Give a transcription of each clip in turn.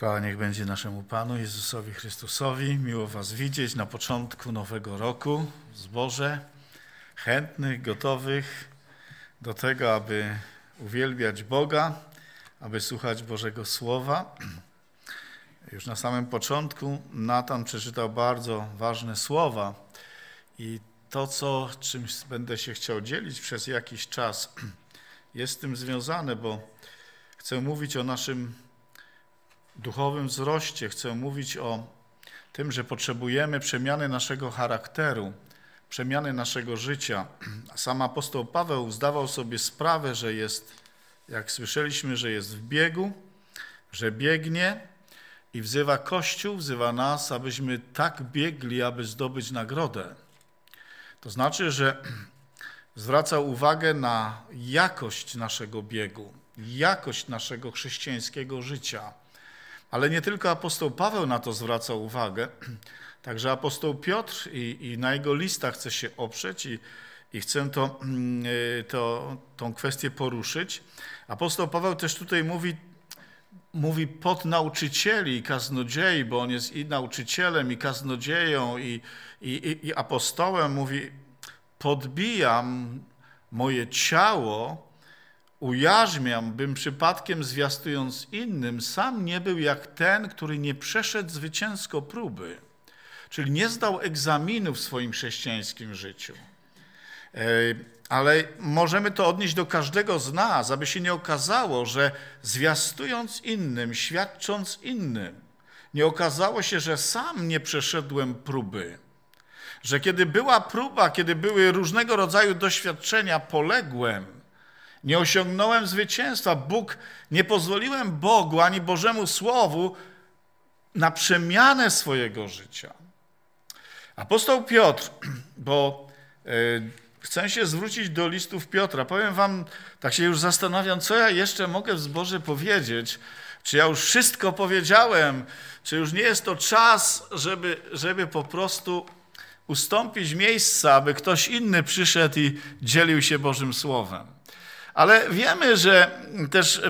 Chwała niech będzie naszemu Panu Jezusowi Chrystusowi. Miło Was widzieć na początku nowego roku w zborze, chętnych, gotowych do tego, aby uwielbiać Boga, aby słuchać Bożego Słowa. Już na samym początku Natan przeczytał bardzo ważne słowa i to, co, czym będę się chciał dzielić przez jakiś czas, jest z tym związane, bo chcę mówić o naszym duchowym wzroście chcę mówić o tym, że potrzebujemy przemiany naszego charakteru, przemiany naszego życia. Sam apostoł Paweł zdawał sobie sprawę, że jest, jak słyszeliśmy, że jest w biegu, że biegnie i wzywa Kościół, wzywa nas, abyśmy tak biegli, aby zdobyć nagrodę. To znaczy, że zwraca uwagę na jakość naszego biegu, jakość naszego chrześcijańskiego życia. Ale nie tylko apostoł Paweł na to zwraca uwagę, także apostoł Piotr i, i na jego listach chce się oprzeć i, i chcę to, mm, y, to, tą kwestię poruszyć. Apostoł Paweł też tutaj mówi, mówi pod nauczycieli i kaznodziei, bo on jest i nauczycielem, i kaznodzieją, i, i, i apostołem. Mówi, podbijam moje ciało Ujarzmiam, bym przypadkiem zwiastując innym, sam nie był jak ten, który nie przeszedł zwycięsko próby, czyli nie zdał egzaminu w swoim chrześcijańskim życiu. E, ale możemy to odnieść do każdego z nas, aby się nie okazało, że zwiastując innym, świadcząc innym, nie okazało się, że sam nie przeszedłem próby. Że kiedy była próba, kiedy były różnego rodzaju doświadczenia, poległem nie osiągnąłem zwycięstwa. Bóg, nie pozwoliłem Bogu ani Bożemu Słowu na przemianę swojego życia. Apostoł Piotr, bo e, chcę się zwrócić do listów Piotra. Powiem wam, tak się już zastanawiam, co ja jeszcze mogę w zborze powiedzieć. Czy ja już wszystko powiedziałem? Czy już nie jest to czas, żeby, żeby po prostu ustąpić miejsca, aby ktoś inny przyszedł i dzielił się Bożym Słowem? Ale wiemy, że też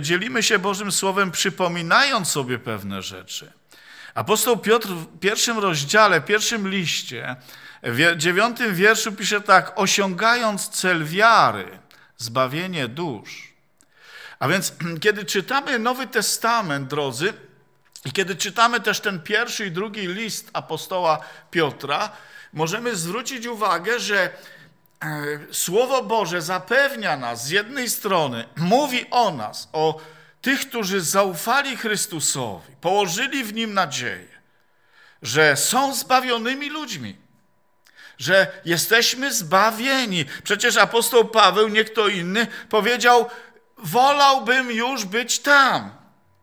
dzielimy się Bożym Słowem, przypominając sobie pewne rzeczy. Apostoł Piotr w pierwszym rozdziale, pierwszym liście, w dziewiątym wierszu pisze tak: osiągając cel wiary, zbawienie dusz. A więc, kiedy czytamy Nowy Testament, drodzy, i kiedy czytamy też ten pierwszy i drugi list apostoła Piotra, możemy zwrócić uwagę, że E, Słowo Boże zapewnia nas z jednej strony, mówi o nas, o tych, którzy zaufali Chrystusowi, położyli w nim nadzieję, że są zbawionymi ludźmi, że jesteśmy zbawieni. Przecież apostoł Paweł, nie kto inny, powiedział: Wolałbym już być tam,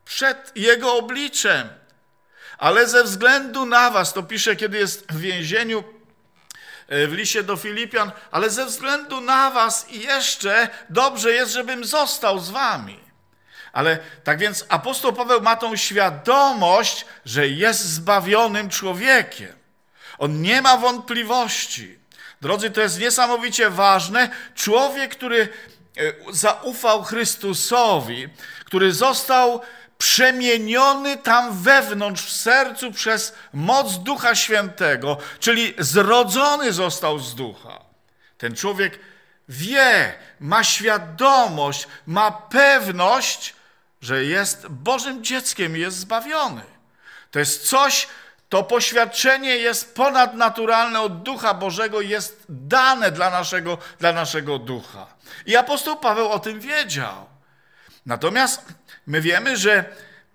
przed jego obliczem, ale ze względu na was, to pisze, kiedy jest w więzieniu, E, w liście do Filipian, ale ze względu na was i jeszcze dobrze jest, żebym został z wami. Ale tak więc apostoł Paweł ma tą świadomość, że jest zbawionym człowiekiem. On nie ma wątpliwości. Drodzy, to jest niesamowicie ważne. Człowiek, który e, zaufał Chrystusowi, który został przemieniony tam wewnątrz, w sercu przez moc Ducha Świętego, czyli zrodzony został z Ducha. Ten człowiek wie, ma świadomość, ma pewność, że jest Bożym dzieckiem i jest zbawiony. To jest coś, to poświadczenie jest ponadnaturalne od Ducha Bożego, jest dane dla naszego, dla naszego ducha. I apostoł Paweł o tym wiedział. Natomiast My wiemy, że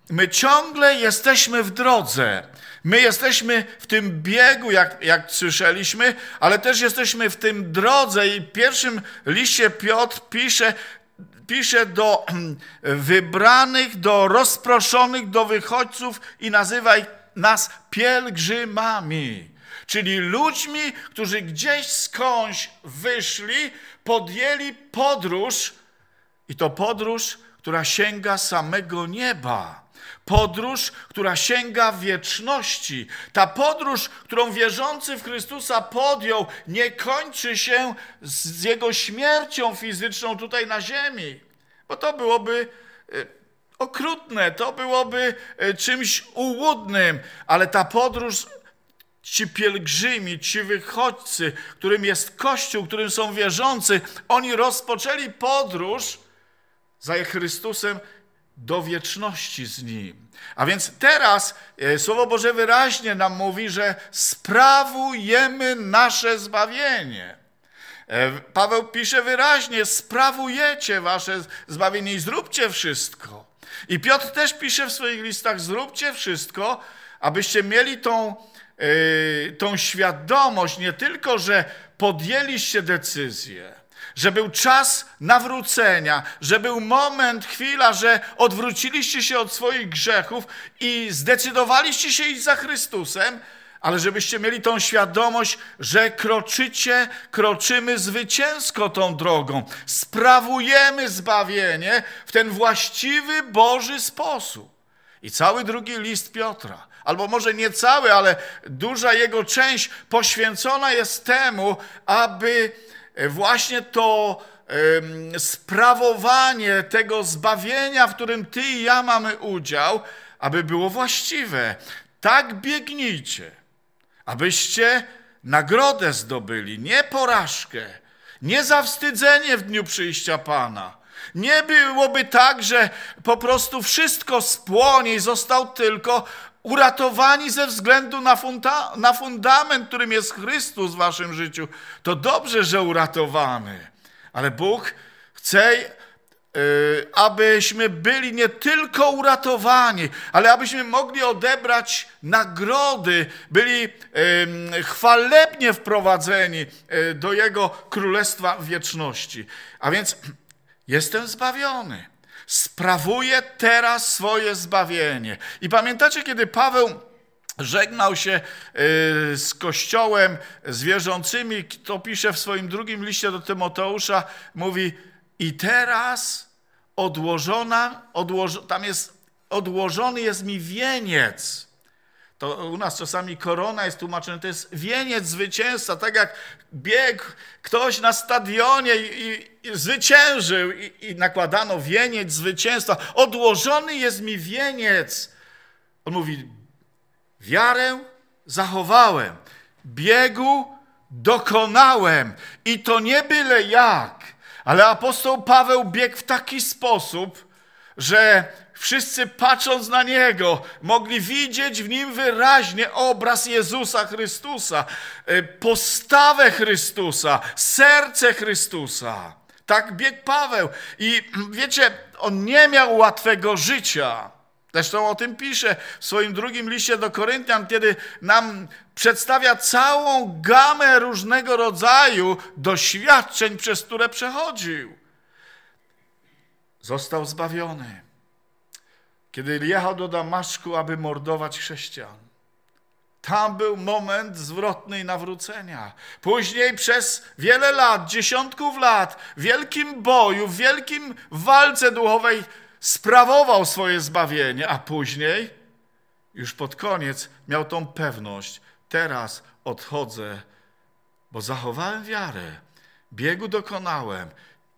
my ciągle jesteśmy w drodze. My jesteśmy w tym biegu, jak, jak słyszeliśmy, ale też jesteśmy w tym drodze i w pierwszym liście Piotr pisze, pisze do mm, wybranych, do rozproszonych, do wychodźców i nazywa nas pielgrzymami. Czyli ludźmi, którzy gdzieś skądś wyszli, podjęli podróż i to podróż która sięga samego nieba. Podróż, która sięga wieczności. Ta podróż, którą wierzący w Chrystusa podjął, nie kończy się z jego śmiercią fizyczną tutaj na ziemi, bo to byłoby y, okrutne, to byłoby y, czymś ułudnym, ale ta podróż ci pielgrzymi, ci wychodźcy, którym jest Kościół, którym są wierzący, oni rozpoczęli podróż za Chrystusem do wieczności z Nim. A więc teraz e, Słowo Boże wyraźnie nam mówi, że sprawujemy nasze zbawienie. E, Paweł pisze wyraźnie, sprawujecie wasze zbawienie i zróbcie wszystko. I Piotr też pisze w swoich listach, zróbcie wszystko, abyście mieli tą, e, tą świadomość, nie tylko, że podjęliście decyzję, że był czas nawrócenia, że był moment, chwila, że odwróciliście się od swoich grzechów i zdecydowaliście się iść za Chrystusem, ale żebyście mieli tą świadomość, że kroczycie, kroczymy zwycięsko tą drogą, sprawujemy zbawienie w ten właściwy Boży sposób. I cały drugi list Piotra, albo może nie cały, ale duża jego część poświęcona jest temu, aby E, właśnie to sprawowanie tego zbawienia, w którym ty i ja mamy udział, aby było właściwe. Tak biegnijcie, abyście nagrodę zdobyli, nie porażkę, nie zawstydzenie w dniu przyjścia Pana. Nie byłoby tak, że po prostu wszystko spłonie i został tylko uratowani ze względu na, funda na fundament, którym jest Chrystus w waszym życiu, to dobrze, że uratowany. Ale Bóg chce, yy, abyśmy byli nie tylko uratowani, ale abyśmy mogli odebrać nagrody, byli yy, chwalebnie wprowadzeni yy, do Jego Królestwa Wieczności. A więc jestem zbawiony sprawuje teraz swoje zbawienie. I pamiętacie, kiedy Paweł żegnał się y, z kościołem, z wierzącymi, to pisze w swoim drugim liście do Tymoteusza, mówi i teraz odłożona, odłożo, tam jest odłożony jest mi wieniec to u nas czasami korona jest tłumaczona, to jest wieniec zwycięzca, tak jak biegł ktoś na stadionie i, i, i zwyciężył i, i nakładano wieniec zwycięstwa. Odłożony jest mi wieniec. On mówi, wiarę zachowałem, biegu dokonałem i to nie byle jak. Ale apostoł Paweł biegł w taki sposób, że wszyscy patrząc na Niego, mogli widzieć w Nim wyraźnie obraz Jezusa Chrystusa, y, postawę Chrystusa, serce Chrystusa. Tak biegł Paweł. I mm, wiecie, on nie miał łatwego życia. Zresztą o tym pisze w swoim drugim liście do Koryntian, kiedy nam przedstawia całą gamę różnego rodzaju doświadczeń, przez które przechodził. Został zbawiony kiedy jechał do Damaszku, aby mordować chrześcijan. Tam był moment zwrotny i nawrócenia. Później przez wiele lat, dziesiątków lat, w wielkim boju, w wielkim walce duchowej sprawował swoje zbawienie, a później, już pod koniec, miał tą pewność: teraz odchodzę, bo zachowałem wiarę, biegu dokonałem,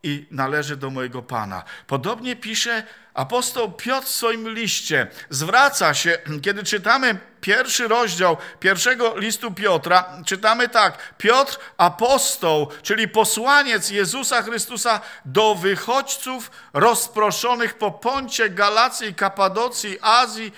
i należy do mojego Pana. Podobnie pisze apostoł Piotr w swoim liście. Zwraca się, kiedy czytamy pierwszy rozdział pierwszego listu Piotra, czytamy tak. Piotr, apostoł, czyli posłaniec Jezusa Chrystusa do wychodźców rozproszonych po Poncie, Galacji, Kapadocji, Azji,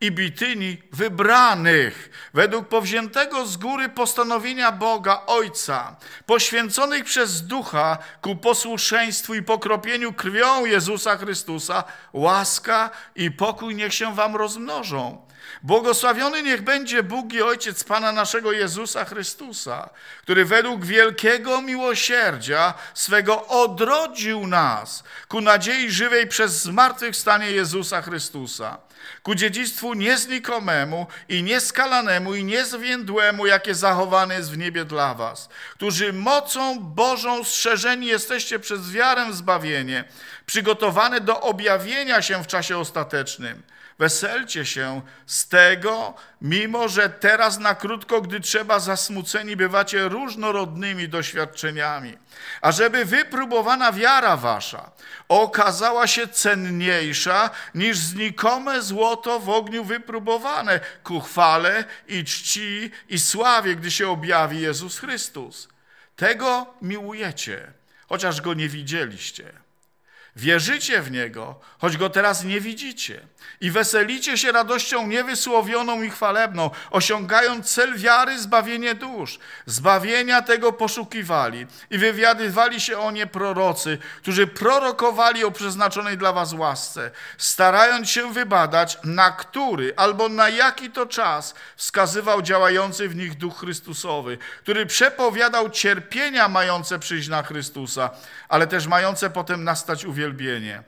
i Bityni wybranych, według powziętego z góry postanowienia Boga Ojca, poświęconych przez Ducha ku posłuszeństwu i pokropieniu krwią Jezusa Chrystusa, łaska i pokój niech się wam rozmnożą. Błogosławiony niech będzie Bóg i Ojciec Pana naszego Jezusa Chrystusa, który według wielkiego miłosierdzia swego odrodził nas ku nadziei żywej przez zmartwychwstanie Jezusa Chrystusa ku dziedzictwu nieznikomemu i nieskalanemu i niezwiędłemu, jakie zachowane jest w niebie dla was, którzy mocą Bożą strzeżeni jesteście przez wiarę w zbawienie, przygotowane do objawienia się w czasie ostatecznym – Weselcie się z tego, mimo że teraz na krótko, gdy trzeba, zasmuceni bywacie różnorodnymi doświadczeniami. A żeby wypróbowana wiara wasza okazała się cenniejsza niż znikome złoto w ogniu wypróbowane ku chwale i czci i sławie, gdy się objawi Jezus Chrystus. Tego miłujecie, chociaż go nie widzieliście. Wierzycie w Niego, choć Go teraz nie widzicie. I weselicie się radością niewysłowioną i chwalebną, osiągając cel wiary, zbawienie dusz. Zbawienia tego poszukiwali i wywiadywali się o nie prorocy, którzy prorokowali o przeznaczonej dla was łasce, starając się wybadać, na który albo na jaki to czas wskazywał działający w nich Duch Chrystusowy, który przepowiadał cierpienia mające przyjść na Chrystusa, ale też mające potem nastać uwielbienie.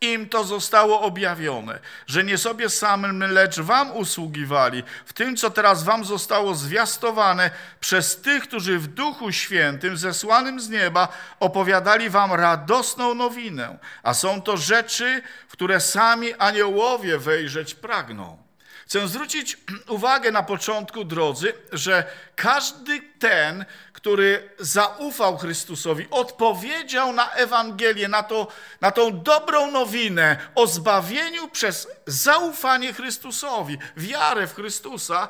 Im to zostało objawione, że nie sobie samym, lecz wam usługiwali w tym, co teraz wam zostało zwiastowane przez tych, którzy w Duchu Świętym, zesłanym z nieba, opowiadali wam radosną nowinę, a są to rzeczy, w które sami aniołowie wejrzeć pragną. Chcę zwrócić uwagę na początku, drodzy, że każdy ten, który zaufał Chrystusowi, odpowiedział na Ewangelię, na, to, na tą dobrą nowinę o zbawieniu przez zaufanie Chrystusowi, wiarę w Chrystusa,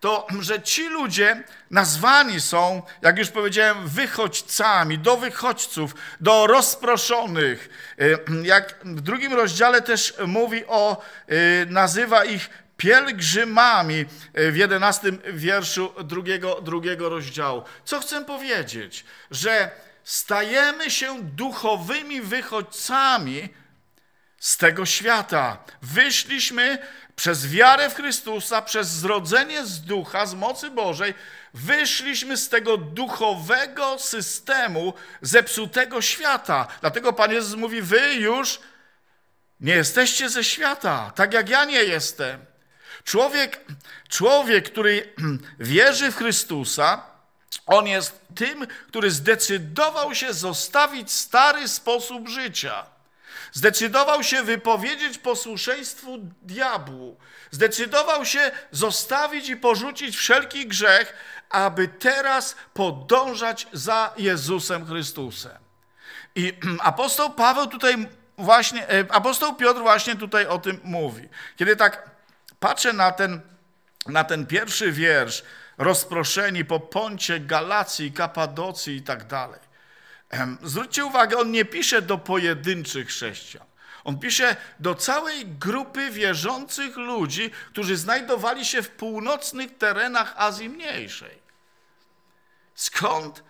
to że ci ludzie nazwani są, jak już powiedziałem, wychodźcami, do wychodźców, do rozproszonych. Y, jak w drugim rozdziale też mówi o, y, nazywa ich pielgrzymami e, w 11 wierszu drugiego, drugiego rozdziału. Co chcę powiedzieć? Że stajemy się duchowymi wychodźcami z tego świata. Wyszliśmy przez wiarę w Chrystusa, przez zrodzenie z ducha, z mocy Bożej, wyszliśmy z tego duchowego systemu zepsutego świata. Dlatego Pan Jezus mówi: Wy już nie jesteście ze świata, tak jak ja nie jestem. Człowiek, człowiek, który wierzy w Chrystusa, on jest tym, który zdecydował się zostawić stary sposób życia. Zdecydował się wypowiedzieć posłuszeństwu diabłu. Zdecydował się zostawić i porzucić wszelki grzech, aby teraz podążać za Jezusem Chrystusem. I apostoł Paweł tutaj właśnie, e, apostoł Piotr właśnie tutaj o tym mówi. Kiedy tak Patrzę na ten, na ten pierwszy wiersz, rozproszeni po Poncie, Galacji, Kapadocji i tak dalej. Zwróćcie uwagę, on nie pisze do pojedynczych chrześcijan. On pisze do całej grupy wierzących ludzi, którzy znajdowali się w północnych terenach Azji Mniejszej. Skąd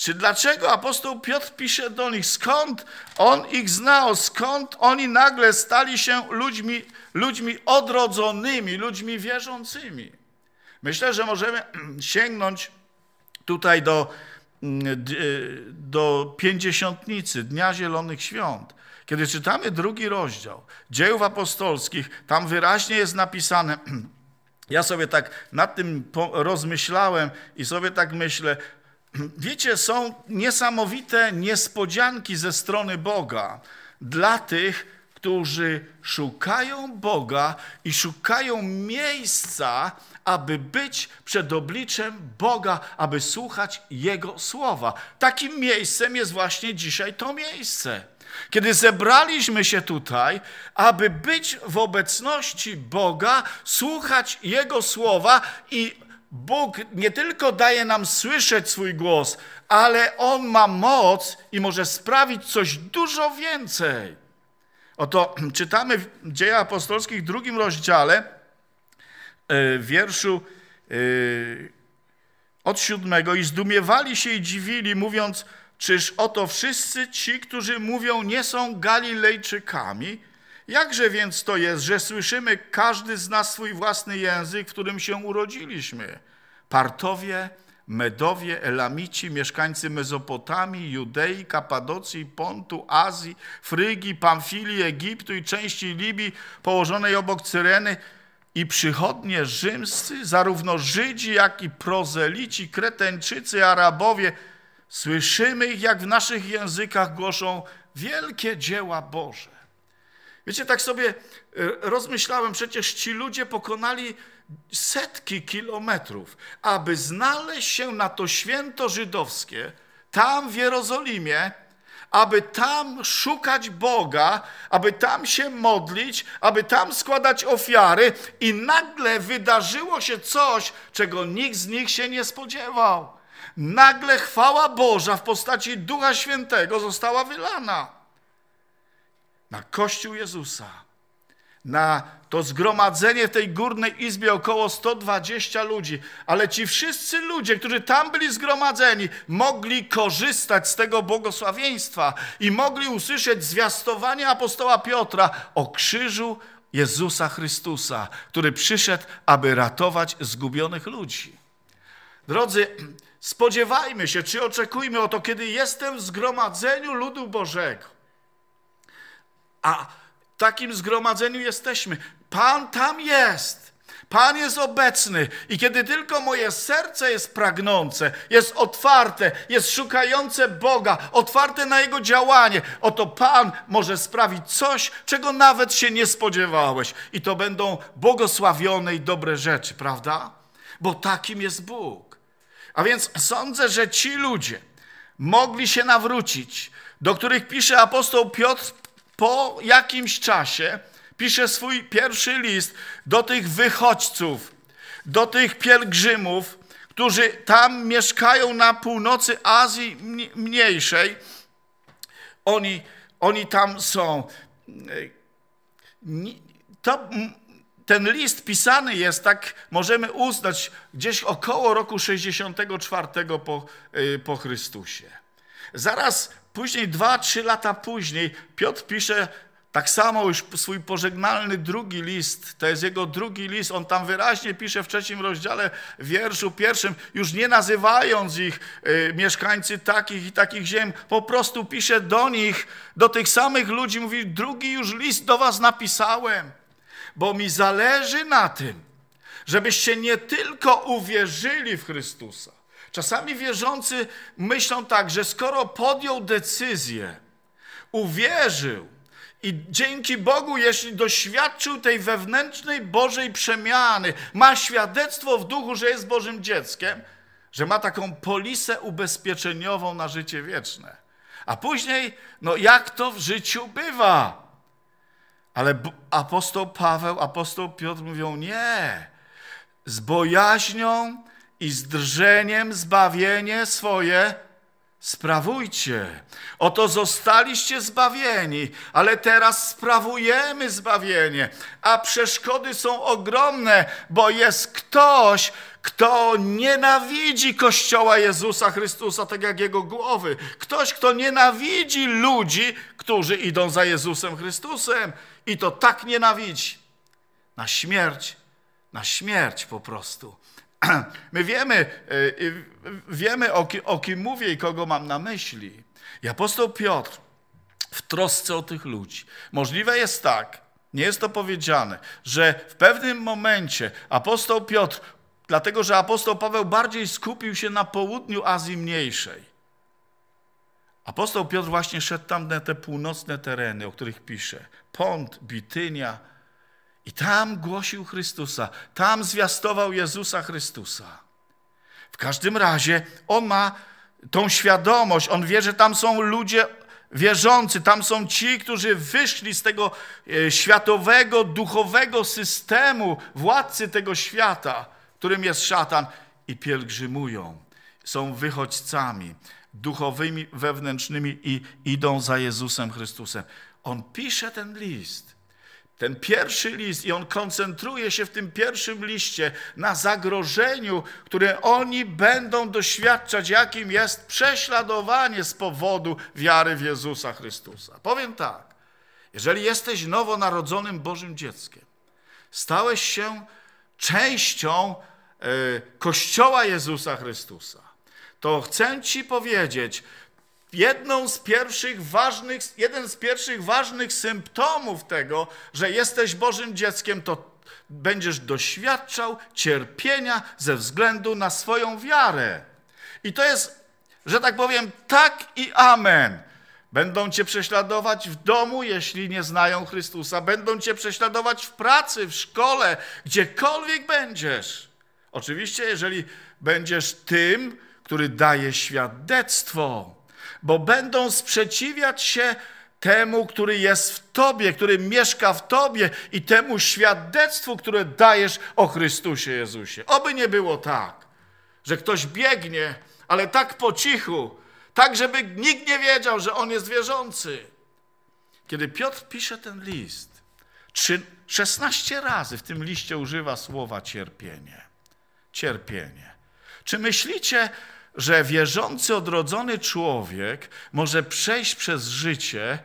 czy dlaczego apostoł Piotr pisze do nich? Skąd on ich znał? Skąd oni nagle stali się ludźmi, ludźmi odrodzonymi, ludźmi wierzącymi? Myślę, że możemy sięgnąć tutaj do, mm, e, do pięćdziesiątnicy, Dnia Zielonych Świąt. Kiedy czytamy drugi rozdział dziejów apostolskich, tam wyraźnie jest napisane, ja sobie tak nad tym rozmyślałem i sobie tak myślę, Wiecie, są niesamowite niespodzianki ze strony Boga dla tych, którzy szukają Boga i szukają miejsca, aby być przed obliczem Boga, aby słuchać Jego słowa. Takim miejscem jest właśnie dzisiaj to miejsce. Kiedy zebraliśmy się tutaj, aby być w obecności Boga, słuchać Jego słowa i Bóg nie tylko daje nam słyszeć swój głos, ale On ma moc i może sprawić coś dużo więcej. Oto czytamy w Dziejach Apostolskich w drugim rozdziale, e, w wierszu e, od siódmego i zdumiewali się i dziwili, mówiąc, czyż oto wszyscy ci, którzy mówią, nie są Galilejczykami, Jakże więc to jest, że słyszymy każdy z nas swój własny język, w którym się urodziliśmy? Partowie, Medowie, Elamici, mieszkańcy Mezopotamii, Judei, Kapadocji, Pontu, Azji, Frygi, Pamfilii, Egiptu i części Libii położonej obok Cyreny i przychodnie rzymscy, zarówno Żydzi, jak i prozelici, Kreteńczycy, Arabowie. Słyszymy ich, jak w naszych językach głoszą wielkie dzieła Boże. Wiecie, tak sobie e, rozmyślałem, przecież ci ludzie pokonali setki kilometrów, aby znaleźć się na to święto żydowskie, tam w Jerozolimie, aby tam szukać Boga, aby tam się modlić, aby tam składać ofiary, i nagle wydarzyło się coś, czego nikt z nich się nie spodziewał. Nagle chwała Boża w postaci Ducha Świętego została wylana na Kościół Jezusa, na to zgromadzenie w tej górnej izbie około 120 ludzi, ale ci wszyscy ludzie, którzy tam byli zgromadzeni, mogli korzystać z tego błogosławieństwa i mogli usłyszeć zwiastowanie apostoła Piotra o krzyżu Jezusa Chrystusa, który przyszedł, aby ratować zgubionych ludzi. Drodzy, spodziewajmy się, czy oczekujmy o to, kiedy jestem w zgromadzeniu ludu Bożego a w takim zgromadzeniu jesteśmy. Pan tam jest. Pan jest obecny i kiedy tylko moje serce jest pragnące, jest otwarte, jest szukające Boga, otwarte na Jego działanie, oto Pan może sprawić coś, czego nawet się nie spodziewałeś. I to będą błogosławione i dobre rzeczy, prawda? Bo takim jest Bóg. A więc sądzę, że ci ludzie mogli się nawrócić, do których pisze apostoł Piotr, po jakimś czasie pisze swój pierwszy list do tych wychodźców, do tych pielgrzymów, którzy tam mieszkają na północy Azji Mniejszej. Oni, oni tam są. Yy, to, ten list pisany jest, tak możemy uznać, gdzieś około roku 64 po, yy, po Chrystusie. Zaraz Później, dwa, trzy lata później, Piotr pisze tak samo już swój pożegnalny drugi list, to jest jego drugi list, on tam wyraźnie pisze w trzecim rozdziale wierszu pierwszym, już nie nazywając ich y, mieszkańcy takich i takich ziem, po prostu pisze do nich, do tych samych ludzi, mówi drugi już list do was napisałem, bo mi zależy na tym, żebyście nie tylko uwierzyli w Chrystusa, Czasami wierzący myślą tak, że skoro podjął decyzję, uwierzył i dzięki Bogu, jeśli doświadczył tej wewnętrznej Bożej przemiany, ma świadectwo w duchu, że jest Bożym dzieckiem, że ma taką polisę ubezpieczeniową na życie wieczne. A później, no jak to w życiu bywa? Ale apostoł Paweł, apostoł Piotr mówią: Nie, z bojaźnią i z drżeniem zbawienie swoje sprawujcie. Oto zostaliście zbawieni, ale teraz sprawujemy zbawienie, a przeszkody są ogromne, bo jest ktoś, kto nienawidzi Kościoła Jezusa Chrystusa, tak jak jego głowy. Ktoś, kto nienawidzi ludzi, którzy idą za Jezusem Chrystusem i to tak nienawidzi. Na śmierć, na śmierć po prostu. My wiemy, y, y, wiemy o, kim, o kim mówię i kogo mam na myśli. I apostoł Piotr w trosce o tych ludzi. Możliwe jest tak, nie jest to powiedziane, że w pewnym momencie apostoł Piotr, dlatego że apostoł Paweł bardziej skupił się na południu Azji Mniejszej, Apostoł Piotr właśnie szedł tam na te północne tereny, o których pisze. Pont, Bitynia, i tam głosił Chrystusa, tam zwiastował Jezusa Chrystusa. W każdym razie on ma tą świadomość, on wie, że tam są ludzie wierzący, tam są ci, którzy wyszli z tego e, światowego, duchowego systemu, władcy tego świata, którym jest szatan, i pielgrzymują. Są wychodźcami duchowymi, wewnętrznymi i idą za Jezusem Chrystusem. On pisze ten list ten pierwszy list, i on koncentruje się w tym pierwszym liście na zagrożeniu, które oni będą doświadczać, jakim jest prześladowanie z powodu wiary w Jezusa Chrystusa. Powiem tak: jeżeli jesteś nowonarodzonym Bożym dzieckiem, stałeś się częścią e, Kościoła Jezusa Chrystusa, to chcę Ci powiedzieć, jedną z pierwszych ważnych, jeden z pierwszych ważnych symptomów tego, że jesteś Bożym dzieckiem, to będziesz doświadczał cierpienia ze względu na swoją wiarę. I to jest, że tak powiem, tak i amen. Będą cię prześladować w domu, jeśli nie znają Chrystusa. Będą cię prześladować w pracy, w szkole, gdziekolwiek będziesz. Oczywiście, jeżeli będziesz tym, który daje świadectwo bo będą sprzeciwiać się temu, który jest w Tobie, który mieszka w Tobie i temu świadectwu, które dajesz o Chrystusie Jezusie. Oby nie było tak, że ktoś biegnie, ale tak po cichu, tak żeby nikt nie wiedział, że on jest wierzący. Kiedy Piotr pisze ten list, 16 razy w tym liście używa słowa cierpienie. Cierpienie. Czy myślicie, że wierzący, odrodzony człowiek może przejść przez życie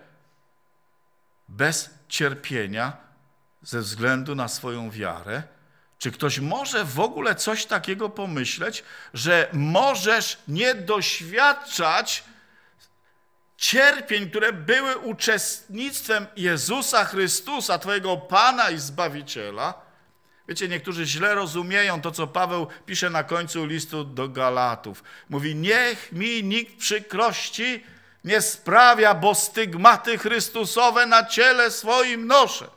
bez cierpienia ze względu na swoją wiarę? Czy ktoś może w ogóle coś takiego pomyśleć, że możesz nie doświadczać cierpień, które były uczestnictwem Jezusa Chrystusa, Twojego Pana i Zbawiciela? Wiecie, niektórzy źle rozumieją to, co Paweł pisze na końcu listu do Galatów. Mówi: Niech mi nikt przykrości nie sprawia, bo stygmaty Chrystusowe na ciele swoim noszę.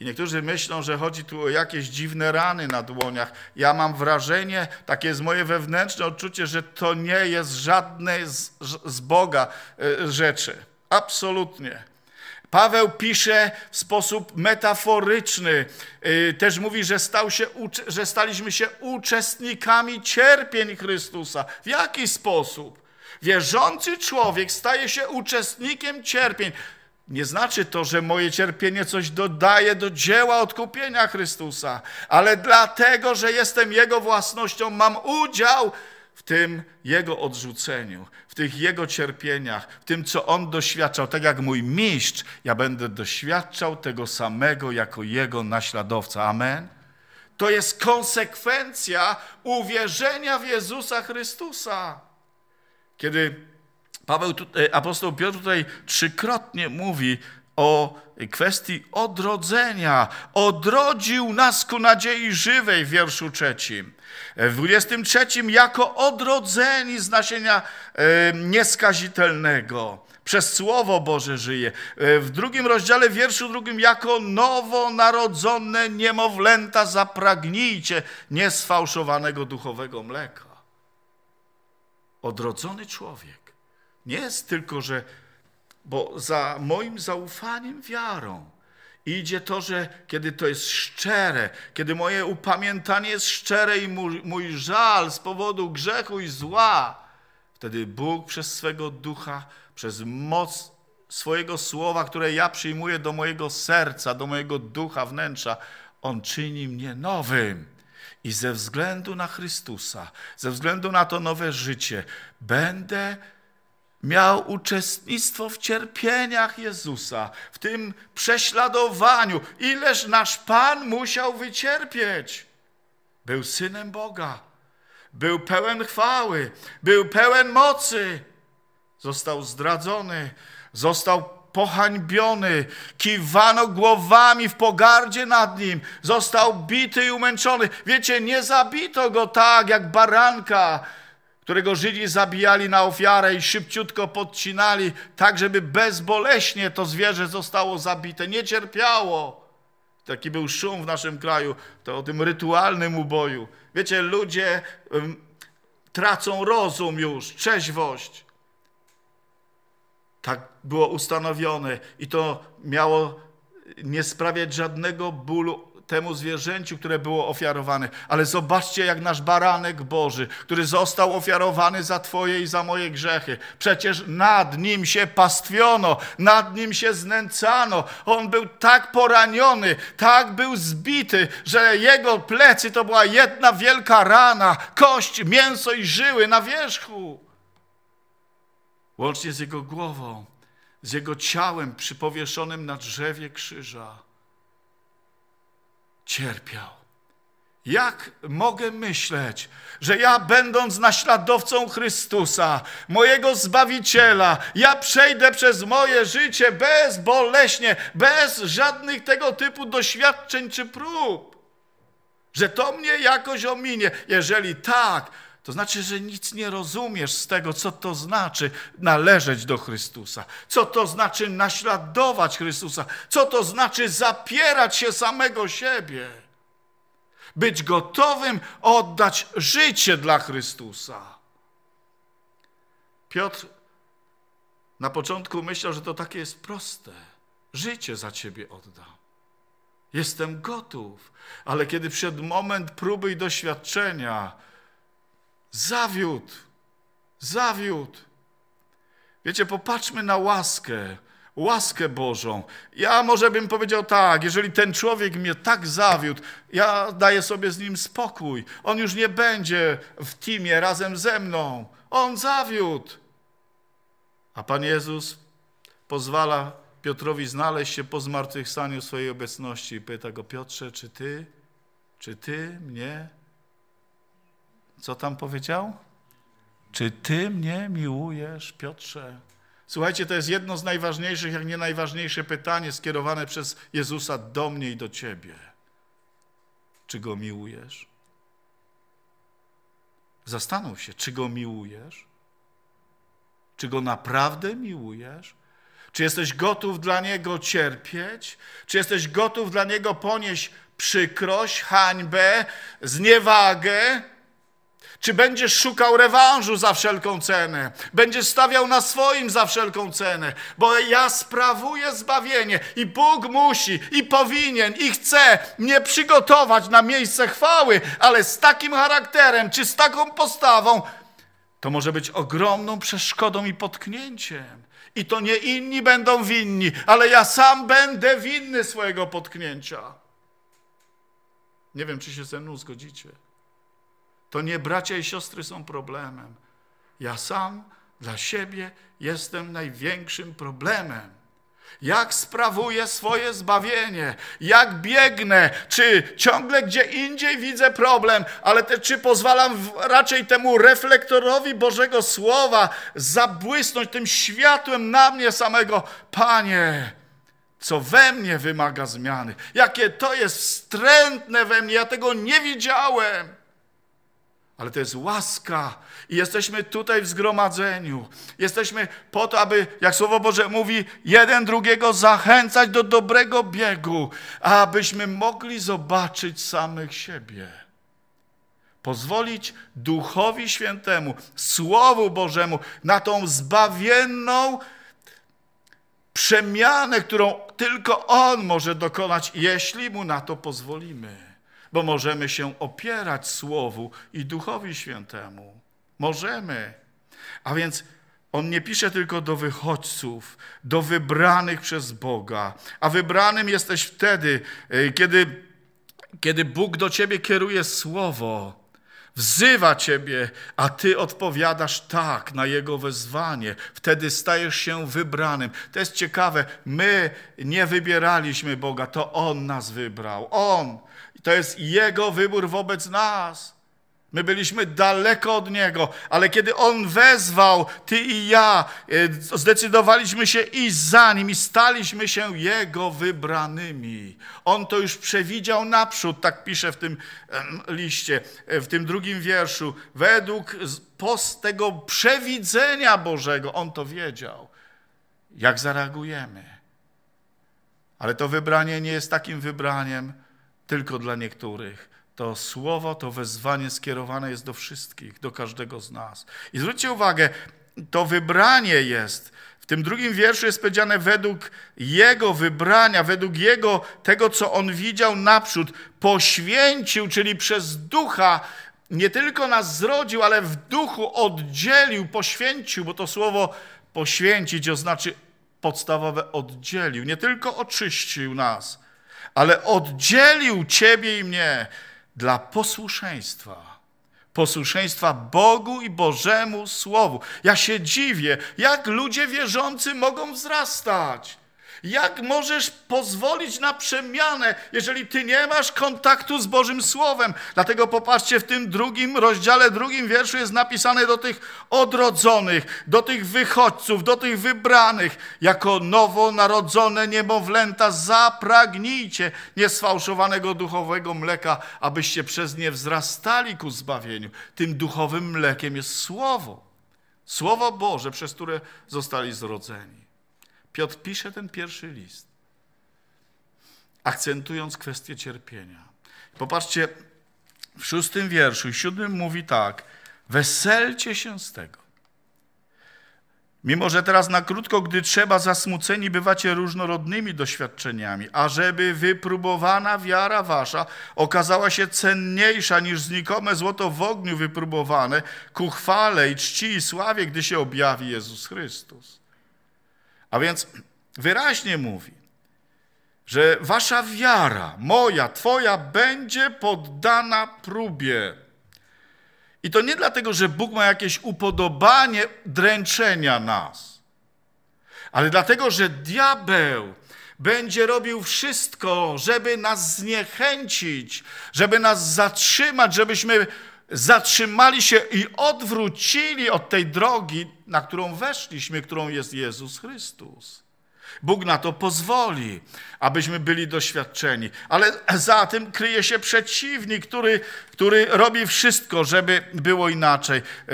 I niektórzy myślą, że chodzi tu o jakieś dziwne rany na dłoniach. Ja mam wrażenie, takie jest moje wewnętrzne odczucie, że to nie jest żadne z, z Boga e, rzeczy. Absolutnie. Paweł pisze w sposób metaforyczny, y, też mówi, że, stał się, że staliśmy się uczestnikami cierpień Chrystusa. W jaki sposób? Wierzący człowiek staje się uczestnikiem cierpień. Nie znaczy to, że moje cierpienie coś dodaje do dzieła odkupienia Chrystusa, ale dlatego, że jestem Jego własnością, mam udział w w tym Jego odrzuceniu, w tych Jego cierpieniach, w tym, co On doświadczał, tak jak mój mistrz, ja będę doświadczał tego samego jako Jego naśladowca. Amen. To jest konsekwencja uwierzenia w Jezusa Chrystusa. Kiedy Paweł, e, apostoł Piotr tutaj trzykrotnie mówi, o kwestii odrodzenia. Odrodził nas ku nadziei żywej w wierszu trzecim. W 23 jako odrodzeni z nasienia e, nieskazitelnego. Przez Słowo Boże żyje. E, w drugim rozdziale, wierszu drugim, jako nowonarodzone niemowlęta zapragnijcie niesfałszowanego duchowego mleka. Odrodzony człowiek nie jest tylko, że bo za moim zaufaniem wiarą idzie to, że kiedy to jest szczere, kiedy moje upamiętanie jest szczere i mój, mój żal z powodu grzechu i zła, wtedy Bóg przez swego ducha, przez moc swojego słowa, które ja przyjmuję do mojego serca, do mojego ducha, wnętrza, On czyni mnie nowym. I ze względu na Chrystusa, ze względu na to nowe życie, będę miał uczestnictwo w cierpieniach Jezusa, w tym prześladowaniu. Ileż nasz Pan musiał wycierpieć? Był synem Boga, był pełen chwały, był pełen mocy. Został zdradzony, został pohańbiony, kiwano głowami w pogardzie nad nim, został bity i umęczony. Wiecie, nie zabito go tak jak baranka, którego Żydzi zabijali na ofiarę i szybciutko podcinali, tak żeby bezboleśnie to zwierzę zostało zabite, nie cierpiało. Taki był szum w naszym kraju, to o tym rytualnym uboju. Wiecie, ludzie um, tracą rozum już, trzeźwość. Tak było ustanowione i to miało nie sprawiać żadnego bólu temu zwierzęciu, które było ofiarowane. Ale zobaczcie, jak nasz baranek Boży, który został ofiarowany za Twoje i za moje grzechy. Przecież nad nim się pastwiono, nad nim się znęcano. On był tak poraniony, tak był zbity, że jego plecy to była jedna wielka rana, kość, mięso i żyły na wierzchu. Łącznie z jego głową, z jego ciałem przypowieszonym na drzewie krzyża cierpiał. Jak mogę myśleć, że ja, będąc naśladowcą Chrystusa, mojego Zbawiciela, ja przejdę przez moje życie bezboleśnie, bez żadnych tego typu doświadczeń czy prób? Że to mnie jakoś ominie? Jeżeli tak, to znaczy, że nic nie rozumiesz z tego, co to znaczy należeć do Chrystusa, co to znaczy naśladować Chrystusa, co to znaczy zapierać się samego siebie, być gotowym oddać życie dla Chrystusa. Piotr na początku myślał, że to takie jest proste. Życie za ciebie oddam. Jestem gotów, ale kiedy przed moment próby i doświadczenia, Zawiódł. Zawiódł. Wiecie, popatrzmy na łaskę, łaskę Bożą. Ja może bym powiedział tak, jeżeli ten człowiek mnie tak zawiódł, ja daję sobie z nim spokój. On już nie będzie w teamie razem ze mną. On zawiódł. A Pan Jezus pozwala Piotrowi znaleźć się po zmartwychwstaniu swojej obecności i pyta go, Piotrze, czy ty, czy ty mnie co tam powiedział? Czy ty mnie miłujesz, Piotrze? Słuchajcie, to jest jedno z najważniejszych, jak nie najważniejsze pytanie skierowane przez Jezusa do mnie i do ciebie. Czy go miłujesz? Zastanów się, czy go miłujesz? Czy go naprawdę miłujesz? Czy jesteś gotów dla niego cierpieć? Czy jesteś gotów dla niego ponieść przykrość, hańbę, zniewagę? Czy będziesz szukał rewanżu za wszelką cenę? Będziesz stawiał na swoim za wszelką cenę? Bo ja sprawuję zbawienie i Bóg musi i powinien i chce mnie przygotować na miejsce chwały, ale z takim charakterem czy z taką postawą to może być ogromną przeszkodą i potknięciem. I to nie inni będą winni, ale ja sam będę winny swojego potknięcia. Nie wiem, czy się ze mną zgodzicie. To nie bracia i siostry są problemem. Ja sam dla siebie jestem największym problemem. Jak sprawuję swoje zbawienie, jak biegnę, czy ciągle gdzie indziej widzę problem, ale te, czy pozwalam raczej temu reflektorowi Bożego Słowa zabłysnąć tym światłem na mnie samego, Panie, co we mnie wymaga zmiany, jakie to jest wstrętne we mnie, ja tego nie widziałem ale to jest łaska. I jesteśmy tutaj w zgromadzeniu. Jesteśmy po to, aby, jak Słowo Boże mówi, jeden drugiego zachęcać do dobrego biegu, abyśmy mogli zobaczyć samych siebie. Pozwolić Duchowi Świętemu, Słowu Bożemu, na tą zbawienną przemianę, którą tylko On może dokonać, jeśli Mu na to pozwolimy bo możemy się opierać Słowu i Duchowi Świętemu. Możemy. A więc on nie pisze tylko do wychodźców, do wybranych przez Boga, a wybranym jesteś wtedy, y, kiedy, kiedy Bóg do ciebie kieruje słowo, wzywa ciebie, a ty odpowiadasz tak na jego wezwanie. Wtedy stajesz się wybranym. To jest ciekawe, my nie wybieraliśmy Boga, to On nas wybrał. On to jest Jego wybór wobec nas. My byliśmy daleko od Niego, ale kiedy On wezwał, Ty i ja, e, zdecydowaliśmy się iść za Nim i staliśmy się Jego wybranymi. On to już przewidział naprzód, tak pisze w tym liście, e, w tym drugim wierszu. Według post tego przewidzenia Bożego, On to wiedział, jak zareagujemy. Ale to wybranie nie jest takim wybraniem, tylko dla niektórych. To słowo, to wezwanie skierowane jest do wszystkich, do każdego z nas. I zwróćcie uwagę, to wybranie jest. W tym drugim wierszu jest powiedziane według Jego wybrania, według Jego tego, co On widział naprzód, poświęcił, czyli przez ducha nie tylko nas zrodził, ale w duchu oddzielił, poświęcił, bo to słowo poświęcić oznacza podstawowe oddzielił, nie tylko oczyścił nas, ale oddzielił ciebie i mnie dla posłuszeństwa. Posłuszeństwa Bogu i Bożemu Słowu. Ja się dziwię, jak ludzie wierzący mogą wzrastać. Jak możesz pozwolić na przemianę, jeżeli ty nie masz kontaktu z Bożym Słowem? Dlatego popatrzcie, w tym drugim rozdziale, drugim wierszu jest napisane do tych odrodzonych, do tych wychodźców, do tych wybranych. Jako nowonarodzone niemowlęta zapragnijcie niesfałszowanego duchowego mleka, abyście przez nie wzrastali ku zbawieniu. Tym duchowym mlekiem jest Słowo. Słowo Boże, przez które zostali zrodzeni. Piotr pisze ten pierwszy list, akcentując kwestię cierpienia. Popatrzcie, w szóstym wierszu, siódmym mówi tak, weselcie się z tego. Mimo, że teraz na krótko, gdy trzeba, zasmuceni bywacie różnorodnymi doświadczeniami, ażeby wypróbowana wiara wasza okazała się cenniejsza niż znikome złoto w ogniu wypróbowane, ku chwale i czci i sławie, gdy się objawi Jezus Chrystus. A więc wyraźnie mówi, że wasza wiara, moja, twoja, będzie poddana próbie. I to nie dlatego, że Bóg ma jakieś upodobanie dręczenia nas, ale dlatego, że diabeł będzie robił wszystko, żeby nas zniechęcić, żeby nas zatrzymać, żebyśmy zatrzymali się i odwrócili od tej drogi, na którą weszliśmy, którą jest Jezus Chrystus. Bóg na to pozwoli, abyśmy byli doświadczeni. Ale za tym kryje się przeciwnik, który, który robi wszystko, żeby było inaczej. E,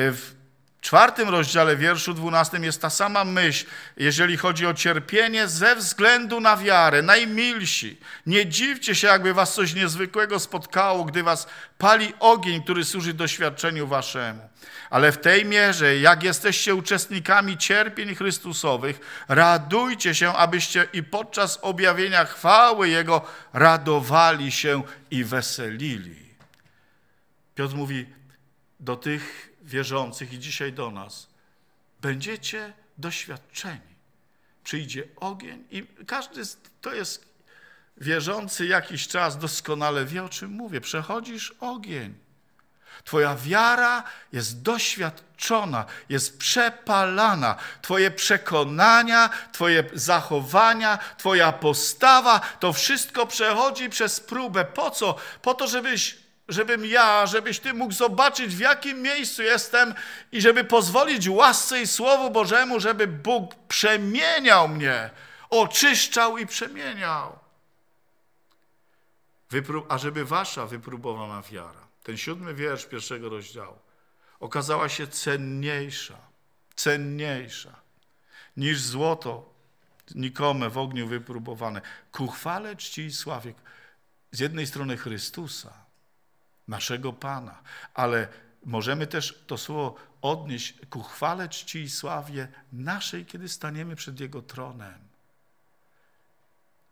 czwartym rozdziale wierszu dwunastym jest ta sama myśl, jeżeli chodzi o cierpienie ze względu na wiarę. Najmilsi, nie dziwcie się, jakby was coś niezwykłego spotkało, gdy was pali ogień, który służy doświadczeniu waszemu. Ale w tej mierze, jak jesteście uczestnikami cierpień Chrystusowych, radujcie się, abyście i podczas objawienia chwały Jego radowali się i weselili. Piotr mówi do tych wierzących i dzisiaj do nas, będziecie doświadczeni. Przyjdzie ogień i każdy, to jest wierzący jakiś czas, doskonale wie, o czym mówię. Przechodzisz ogień. Twoja wiara jest doświadczona, jest przepalana. Twoje przekonania, Twoje zachowania, Twoja postawa, to wszystko przechodzi przez próbę. Po co? Po to, żebyś żebym ja, żebyś Ty mógł zobaczyć, w jakim miejscu jestem i żeby pozwolić łasce i Słowu Bożemu, żeby Bóg przemieniał mnie, oczyszczał i przemieniał. a żeby wasza wypróbowana wiara, ten siódmy wiersz pierwszego rozdziału, okazała się cenniejsza, cenniejsza niż złoto nikome w ogniu wypróbowane. Ku chwale, czci i sławie z jednej strony Chrystusa, naszego Pana. Ale możemy też to słowo odnieść ku chwale, czci i sławie naszej, kiedy staniemy przed Jego tronem.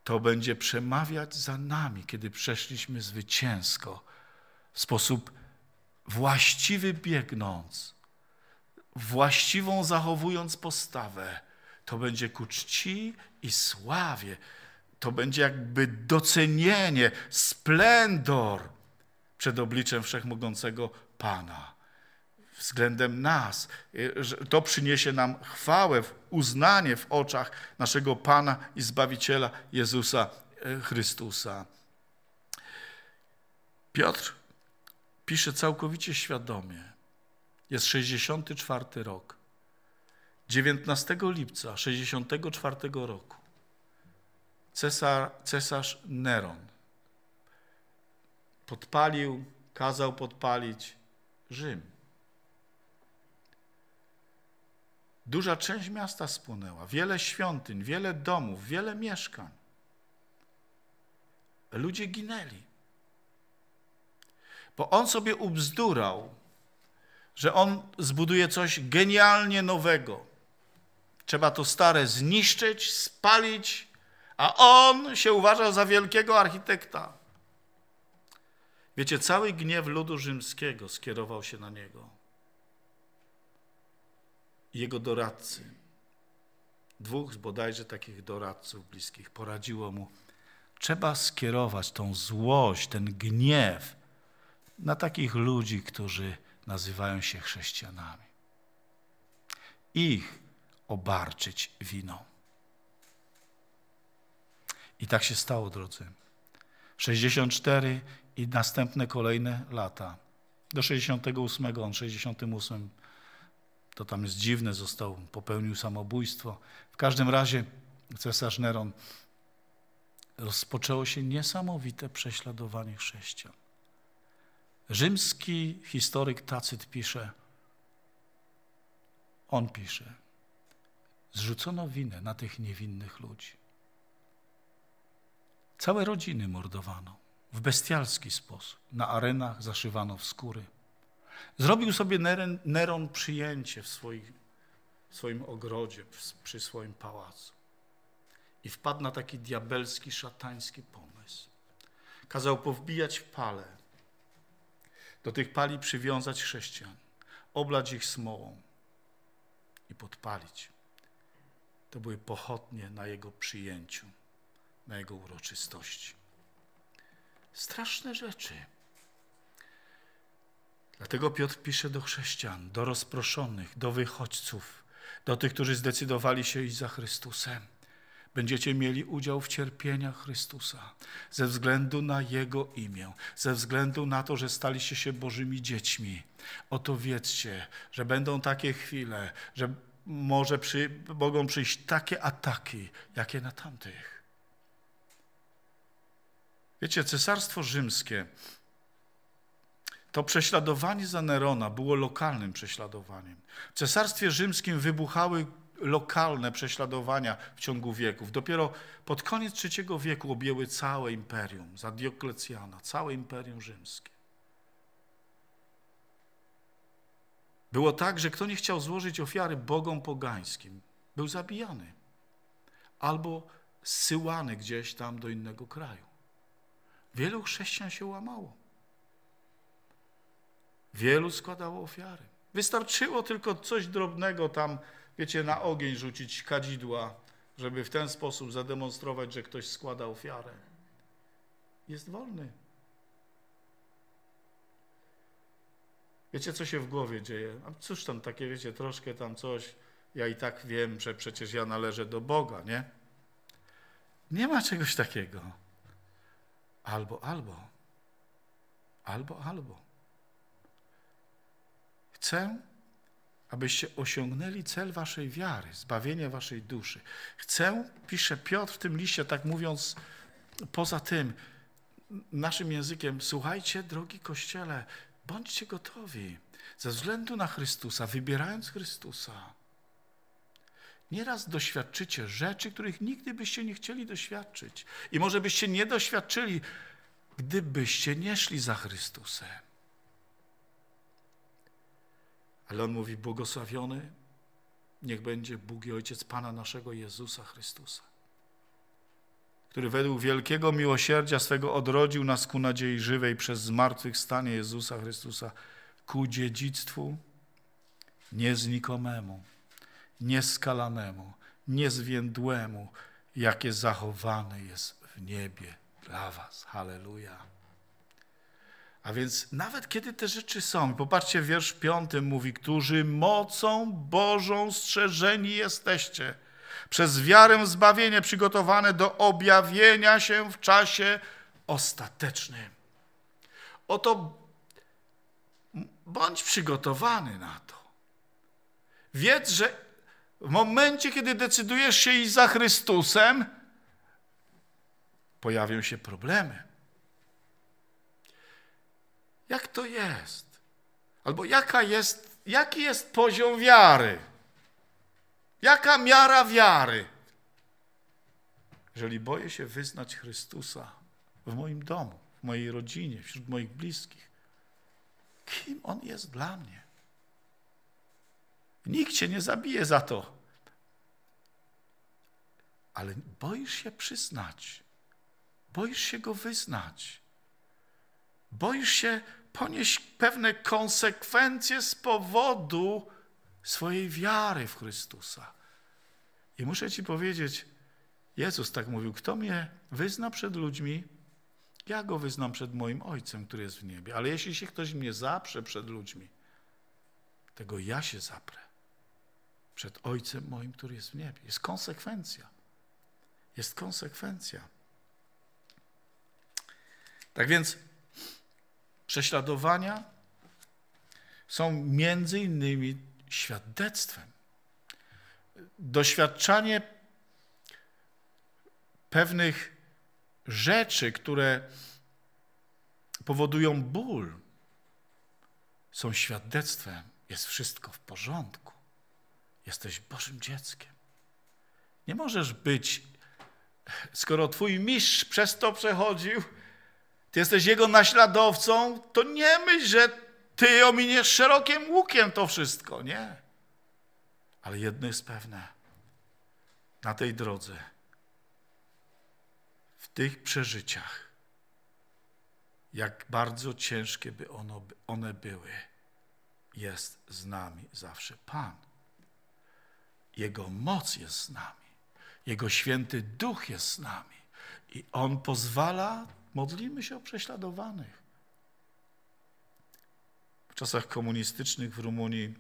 To będzie przemawiać za nami, kiedy przeszliśmy zwycięsko, w sposób właściwy biegnąc, właściwą zachowując postawę. To będzie ku czci i sławie. To będzie jakby docenienie, splendor przed obliczem wszechmogącego Pana. Względem nas. Y, to przyniesie nam chwałę, uznanie w oczach naszego Pana i Zbawiciela Jezusa y, Chrystusa. Piotr pisze całkowicie świadomie. Jest 64 rok. 19 lipca 64 roku cesarz Neron podpalił, kazał podpalić Rzym. Duża część miasta spłonęła, wiele świątyń, wiele domów, wiele mieszkań. Ludzie ginęli. Bo on sobie ubzdurał, że on zbuduje coś genialnie nowego. Trzeba to stare zniszczyć, spalić, a on się uważa za wielkiego architekta. Wiecie, cały gniew ludu rzymskiego skierował się na niego. Jego doradcy, dwóch z bodajże takich doradców bliskich, poradziło mu, trzeba skierować tą złość, ten gniew na takich ludzi, którzy nazywają się chrześcijanami. Ich obarczyć winą. I tak się stało, drodzy. 64 i następne kolejne lata. Do 68, on 68, to tam jest dziwne, został, popełnił samobójstwo. W każdym razie cesarz Neron rozpoczęło się niesamowite prześladowanie chrześcijan. Rzymski historyk Tacyt pisze, on pisze, zrzucono winę na tych niewinnych ludzi. Całe rodziny mordowano w bestialski sposób. Na arenach zaszywano w skóry. Zrobił sobie Neren, Neron przyjęcie w, swoich, w swoim ogrodzie, przy swoim pałacu. I wpadł na taki diabelski, szatański pomysł. Kazał powbijać pale. Do tych pali przywiązać chrześcijan, oblać ich smołą i podpalić. To były pochodnie na jego przyjęciu, na jego uroczystości. Straszne rzeczy. Dlatego Piotr pisze do chrześcijan, do rozproszonych, do wychodźców, do tych, którzy zdecydowali się iść za Chrystusem. Będziecie mieli udział w cierpieniach Chrystusa ze względu na Jego imię, ze względu na to, że staliście się Bożymi dziećmi. Oto wiedzcie, że będą takie chwile, że może przy, mogą przyjść takie ataki, jakie na tamtych. Wiecie, Cesarstwo Rzymskie to prześladowanie za Nerona było lokalnym prześladowaniem. W Cesarstwie Rzymskim wybuchały lokalne prześladowania w ciągu wieków. Dopiero pod koniec III wieku objęły całe imperium, za Dioklecjana, całe imperium rzymskie. Było tak, że kto nie chciał złożyć ofiary bogom pogańskim, był zabijany albo zsyłany gdzieś tam do innego kraju. Wielu chrześcijan się łamało. Wielu składało ofiary. Wystarczyło tylko coś drobnego tam, wiecie, na ogień rzucić kadzidła, żeby w ten sposób zademonstrować, że ktoś składa ofiarę. Jest wolny. Wiecie, co się w głowie dzieje? A cóż tam takie, wiecie, troszkę tam coś, ja i tak wiem, że przecież ja należę do Boga, nie? Nie ma czegoś takiego. Albo, albo. Albo, albo. Chcę, abyście osiągnęli cel waszej wiary, zbawienie waszej duszy. Chcę, pisze Piotr w tym liście, tak mówiąc poza tym, naszym językiem, słuchajcie, drogi Kościele, bądźcie gotowi. Ze względu na Chrystusa, wybierając Chrystusa, Nieraz doświadczycie rzeczy, których nigdy byście nie chcieli doświadczyć. I może byście nie doświadczyli, gdybyście nie szli za Chrystusem. Ale on mówi: Błogosławiony niech będzie Bóg i Ojciec Pana naszego Jezusa Chrystusa, który według wielkiego miłosierdzia swego odrodził nas ku nadziei żywej przez zmartwychwstanie Jezusa Chrystusa ku dziedzictwu nieznikomemu nieskalanemu, niezwiędłemu, jakie zachowane jest w niebie dla was. Halleluja. A więc nawet kiedy te rzeczy są, popatrzcie, wiersz piąty mówi, którzy mocą Bożą strzeżeni jesteście, przez wiarę zbawienie przygotowane do objawienia się w czasie ostatecznym. Oto bądź przygotowany na to. Wiedz, że w momencie, kiedy decydujesz się iść za Chrystusem, pojawią się problemy. Jak to jest? Albo jaka jest, jaki jest poziom wiary? Jaka miara wiary? Jeżeli boję się wyznać Chrystusa w moim domu, w mojej rodzinie, wśród moich bliskich, kim On jest dla mnie? Nikt cię nie zabije za to. Ale boisz się przyznać. Boisz się go wyznać. Boisz się ponieść pewne konsekwencje z powodu swojej wiary w Chrystusa. I muszę ci powiedzieć, Jezus tak mówił, kto mnie wyzna przed ludźmi, ja go wyznam przed moim Ojcem, który jest w niebie. Ale jeśli się ktoś mnie zaprze przed ludźmi, tego ja się zaprę przed Ojcem moim, który jest w niebie. Jest konsekwencja. Jest konsekwencja. Tak więc prześladowania są między innymi świadectwem. Doświadczanie pewnych rzeczy, które powodują ból, są świadectwem. Jest wszystko w porządku. Jesteś Bożym dzieckiem. Nie możesz być, skoro twój mistrz przez to przechodził, ty jesteś jego naśladowcą, to nie myśl, że ty ominiesz szerokim łukiem to wszystko. Nie. Ale jedno jest pewne. Na tej drodze, w tych przeżyciach, jak bardzo ciężkie by one były, jest z nami zawsze Pan. Jego moc jest z nami. Jego święty duch jest z nami. I on pozwala, modlimy się o prześladowanych. W czasach komunistycznych w Rumunii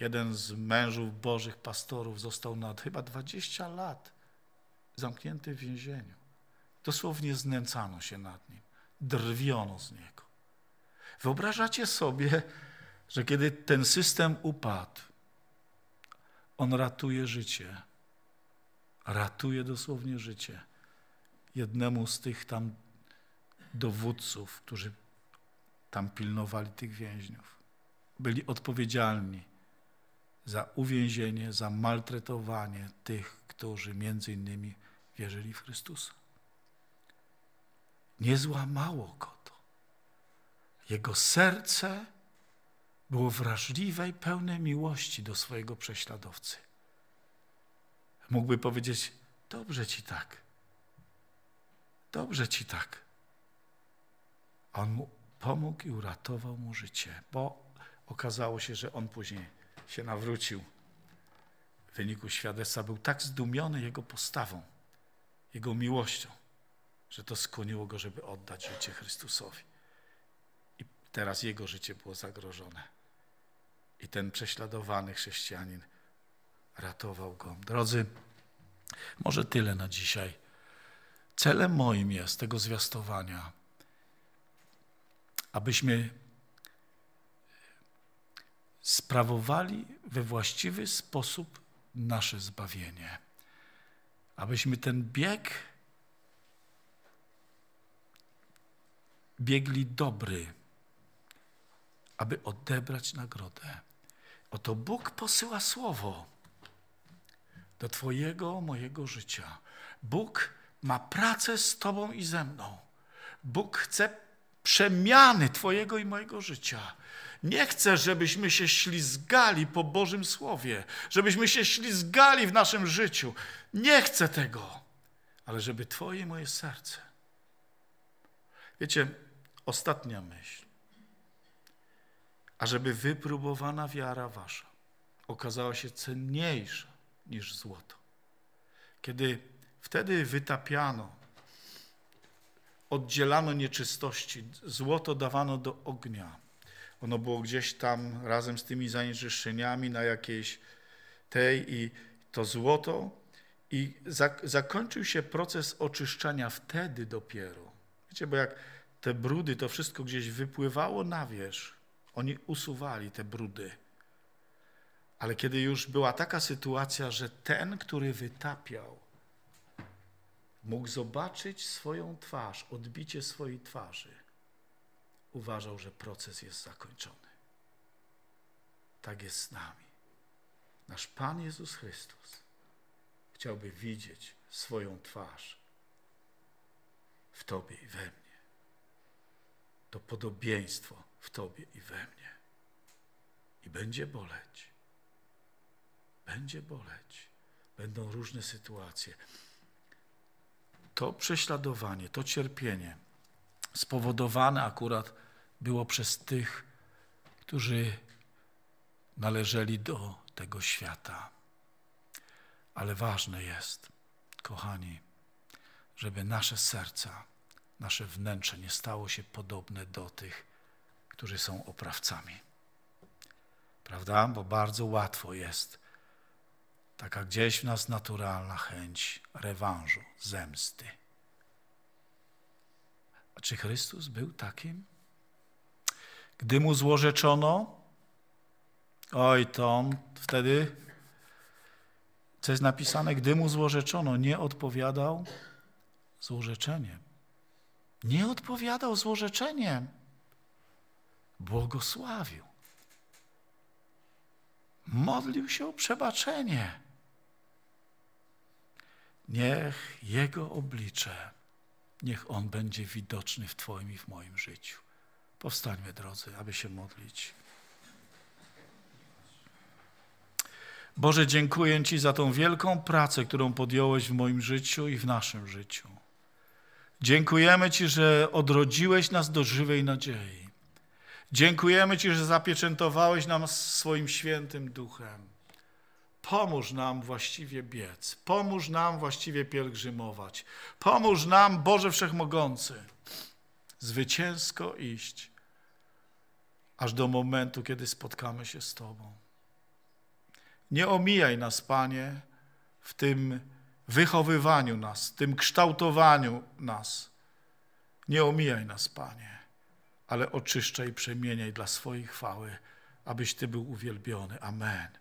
jeden z mężów bożych pastorów został na chyba 20 lat zamknięty w więzieniu. Dosłownie znęcano się nad nim, drwiono z niego. Wyobrażacie sobie, że kiedy ten system upadł, on ratuje życie. Ratuje dosłownie życie. Jednemu z tych tam dowódców, którzy tam pilnowali tych więźniów. Byli odpowiedzialni za uwięzienie, za maltretowanie tych, którzy między innymi wierzyli w Chrystusa. Nie złamało go to. Jego serce było wrażliwe i pełne miłości do swojego prześladowcy. Mógłby powiedzieć: Dobrze ci tak. Dobrze ci tak. A on mu pomógł i uratował mu życie, bo okazało się, że on później się nawrócił. W wyniku świadectwa był tak zdumiony jego postawą, jego miłością, że to skłoniło go, żeby oddać życie Chrystusowi. I teraz jego życie było zagrożone ten prześladowany chrześcijanin ratował go. Drodzy, może tyle na dzisiaj. Celem moim jest tego zwiastowania, abyśmy sprawowali we właściwy sposób nasze zbawienie. Abyśmy ten bieg biegli dobry, aby odebrać nagrodę. Oto Bóg posyła słowo do Twojego, mojego życia. Bóg ma pracę z Tobą i ze mną. Bóg chce przemiany Twojego i mojego życia. Nie chce, żebyśmy się ślizgali po Bożym Słowie, żebyśmy się ślizgali w naszym życiu. Nie chce tego, ale żeby Twoje i moje serce. Wiecie, ostatnia myśl ażeby wypróbowana wiara wasza okazała się cenniejsza niż złoto. Kiedy wtedy wytapiano, oddzielano nieczystości, złoto dawano do ognia. Ono było gdzieś tam razem z tymi zanieczyszczeniami na jakiejś tej i to złoto. I zakończył się proces oczyszczania wtedy dopiero. Wiecie, bo jak te brudy, to wszystko gdzieś wypływało na wierzch, oni usuwali te brudy. Ale kiedy już była taka sytuacja, że ten, który wytapiał, mógł zobaczyć swoją twarz, odbicie swojej twarzy, uważał, że proces jest zakończony. Tak jest z nami. Nasz Pan Jezus Chrystus chciałby widzieć swoją twarz w Tobie i we mnie. To podobieństwo w Tobie i we mnie. I będzie boleć. Będzie boleć. Będą różne sytuacje. To prześladowanie, to cierpienie spowodowane akurat było przez tych, którzy należeli do tego świata. Ale ważne jest, kochani, żeby nasze serca, nasze wnętrze nie stało się podobne do tych, którzy są oprawcami. Prawda? Bo bardzo łatwo jest taka gdzieś w nas naturalna chęć rewanżu, zemsty. A czy Chrystus był takim? Gdy mu złorzeczono, oj, Tom, wtedy, co jest napisane, gdy mu złorzeczono, nie odpowiadał złorzeczeniem. Nie odpowiadał złorzeczeniem błogosławił. Modlił się o przebaczenie. Niech Jego oblicze, niech On będzie widoczny w Twoim i w moim życiu. Powstańmy, drodzy, aby się modlić. Boże, dziękuję Ci za tą wielką pracę, którą podjąłeś w moim życiu i w naszym życiu. Dziękujemy Ci, że odrodziłeś nas do żywej nadziei. Dziękujemy Ci, że zapieczętowałeś nam swoim świętym duchem. Pomóż nam właściwie biec, pomóż nam właściwie pielgrzymować, pomóż nam, Boże Wszechmogący, zwycięsko iść, aż do momentu, kiedy spotkamy się z Tobą. Nie omijaj nas, Panie, w tym wychowywaniu nas, w tym kształtowaniu nas. Nie omijaj nas, Panie ale oczyszczaj i przemieniaj dla swojej chwały, abyś Ty był uwielbiony. Amen.